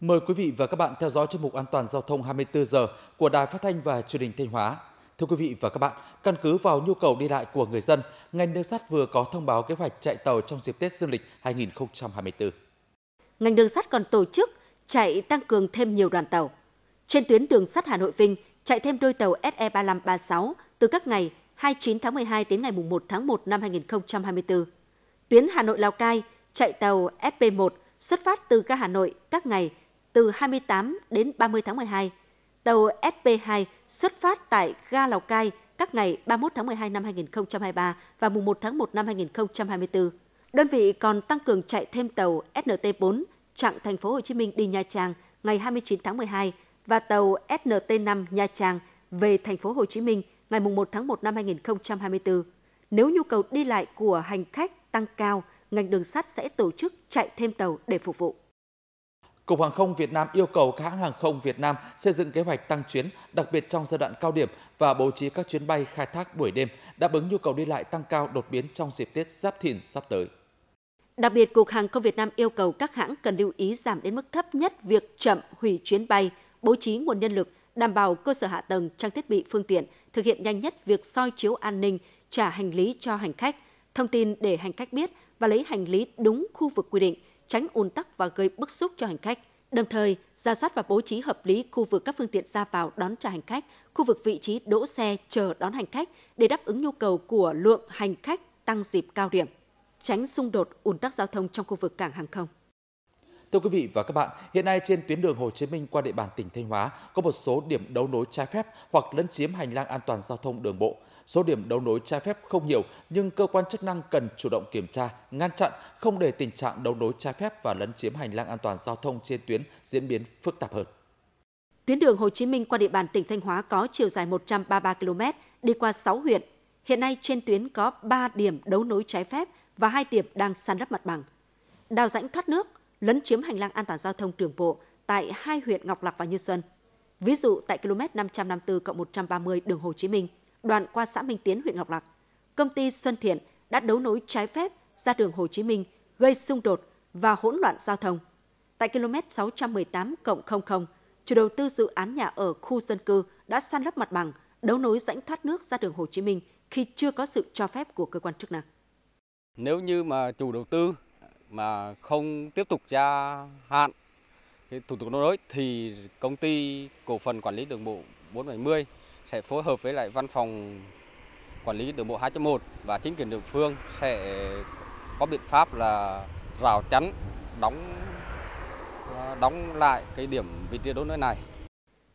Mời quý vị và các bạn theo dõi chương mục An toàn giao thông 24 giờ của Đài Phát thanh và Truyền hình Thanh Hóa. Thưa quý vị và các bạn, căn cứ vào nhu cầu đi lại của người dân, ngành đường sắt vừa có thông báo kế hoạch chạy tàu trong dịp Tết Dương lịch 2024. Ngành đường sắt còn tổ chức chạy tăng cường thêm nhiều đoàn tàu. Trên tuyến đường sắt Hà Nội Vinh, chạy thêm đôi tàu SE3536 từ các ngày 29 tháng 12 đến ngày 1 tháng 1 năm 2024. Tuyến Hà Nội Lào Cai chạy tàu SP1 xuất phát từ ga Hà Nội các ngày từ 28 đến 30 tháng 12. Tàu SP2 xuất phát tại ga Lào Cai các ngày 31 tháng 12 năm 2023 và mùng 1 tháng 1 năm 2024. Đơn vị còn tăng cường chạy thêm tàu SNT4 chặng thành phố Hồ Chí Minh đi Nha Trang ngày 29 tháng 12 và tàu SNT5 Nha Trang về thành phố Hồ Chí Minh ngày mùng 1 tháng 1 năm 2024. Nếu nhu cầu đi lại của hành khách tăng cao, ngành đường sắt sẽ tổ chức chạy thêm tàu để phục vụ. Cục Hàng không Việt Nam yêu cầu các hãng hàng không Việt Nam xây dựng kế hoạch tăng chuyến, đặc biệt trong giai đoạn cao điểm và bố trí các chuyến bay khai thác buổi đêm, đáp ứng nhu cầu đi lại tăng cao đột biến trong dịp Tết Giáp Thìn sắp tới. Đặc biệt, Cục Hàng không Việt Nam yêu cầu các hãng cần lưu ý giảm đến mức thấp nhất việc chậm hủy chuyến bay, bố trí nguồn nhân lực, đảm bảo cơ sở hạ tầng, trang thiết bị, phương tiện, thực hiện nhanh nhất việc soi chiếu an ninh, trả hành lý cho hành khách, thông tin để hành khách biết và lấy hành lý đúng khu vực quy định – tránh ùn tắc và gây bức xúc cho hành khách. Đồng thời, ra soát và bố trí hợp lý khu vực các phương tiện ra vào đón trả hành khách, khu vực vị trí đỗ xe chờ đón hành khách để đáp ứng nhu cầu của lượng hành khách tăng dịp cao điểm, tránh xung đột ùn tắc giao thông trong khu vực cảng hàng không. Thưa quý vị và các bạn, hiện nay trên tuyến đường Hồ Chí Minh qua địa bàn tỉnh Thanh Hóa có một số điểm đấu nối trái phép hoặc lấn chiếm hành lang an toàn giao thông đường bộ. Số điểm đấu nối trái phép không nhiều nhưng cơ quan chức năng cần chủ động kiểm tra, ngăn chặn không để tình trạng đấu nối trái phép và lấn chiếm hành lang an toàn giao thông trên tuyến diễn biến phức tạp hơn. Tuyến đường Hồ Chí Minh qua địa bàn tỉnh Thanh Hóa có chiều dài 133 km, đi qua 6 huyện. Hiện nay trên tuyến có 3 điểm đấu nối trái phép và 2 điểm đang san lấp mặt bằng. Đào rãnh thoát nước lấn chiếm hành lang an toàn giao thông đường bộ tại hai huyện Ngọc Lặc và Như Xuân. Ví dụ tại km 554 130 đường Hồ Chí Minh, đoạn qua xã Minh Tiến, huyện Ngọc Lặc, công ty Xuân Thiện đã đấu nối trái phép ra đường Hồ Chí Minh gây xung đột và hỗn loạn giao thông. Tại km 618 00, chủ đầu tư dự án nhà ở khu dân cư đã san lấp mặt bằng, đấu nối rãnh thoát nước ra đường Hồ Chí Minh khi chưa có sự cho phép của cơ quan chức năng. Nếu như mà chủ đầu tư mà không tiếp tục gia hạn thủ tục đấu nối thì công ty cổ phần quản lý đường bộ 470 sẽ phối hợp với lại văn phòng quản lý đường bộ 2.1 và chính quyền địa phương sẽ có biện pháp là rào chắn đóng đóng lại cái điểm vị trí đấu nối này.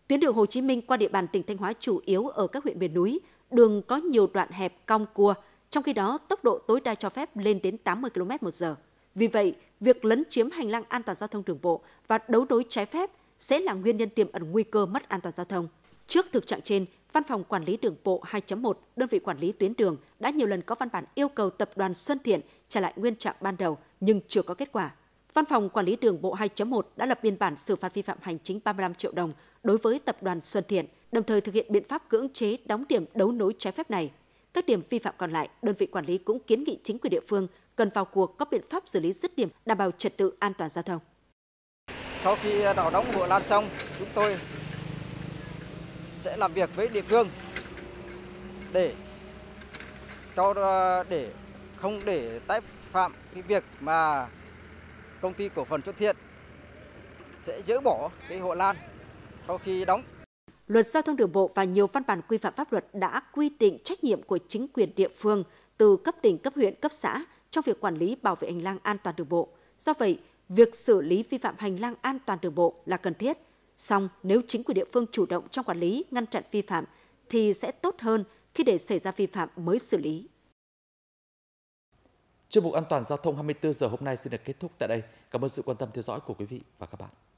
Tuyến đường Hồ Chí Minh qua địa bàn tỉnh Thanh Hóa chủ yếu ở các huyện miền núi, đường có nhiều đoạn hẹp cong cua, trong khi đó tốc độ tối đa cho phép lên đến 80 km một giờ vì vậy, việc lấn chiếm hành lang an toàn giao thông đường bộ và đấu đối trái phép sẽ là nguyên nhân tiềm ẩn nguy cơ mất an toàn giao thông. Trước thực trạng trên, Văn phòng Quản lý Đường bộ 2.1, đơn vị quản lý tuyến đường đã nhiều lần có văn bản yêu cầu tập đoàn Xuân Thiện trả lại nguyên trạng ban đầu nhưng chưa có kết quả. Văn phòng Quản lý Đường bộ 2.1 đã lập biên bản xử phạt vi phạm hành chính 35 triệu đồng đối với tập đoàn Xuân Thiện, đồng thời thực hiện biện pháp cưỡng chế đóng điểm đấu nối trái phép này. Các điểm vi phạm còn lại, đơn vị quản lý cũng kiến nghị chính quyền địa phương cần vào cuộc có biện pháp xử lý dứt điểm đảm bảo trật tự an toàn giao thông. Sau khi ờ, đảo đóng hộ lan xong, chúng tôi sẽ làm việc với địa phương để cho ờ, để không để tái phạm cái việc mà công ty cổ phần xuất thiện sẽ dỡ bỏ cái hộ lan sau khi đóng. Luật giao thông đường bộ và nhiều văn bản quy phạm pháp luật đã quy định trách nhiệm của chính quyền địa phương từ cấp tỉnh, cấp huyện, cấp xã trong việc quản lý bảo vệ hành lang an toàn đường bộ. Do vậy, việc xử lý vi phạm hành lang an toàn đường bộ là cần thiết. Song nếu chính quyền địa phương chủ động trong quản lý ngăn chặn vi phạm thì sẽ tốt hơn khi để xảy ra vi phạm mới xử lý. Chương mục an toàn giao thông 24 giờ hôm nay xin được kết thúc tại đây. Cảm ơn sự quan tâm theo dõi của quý vị và các bạn.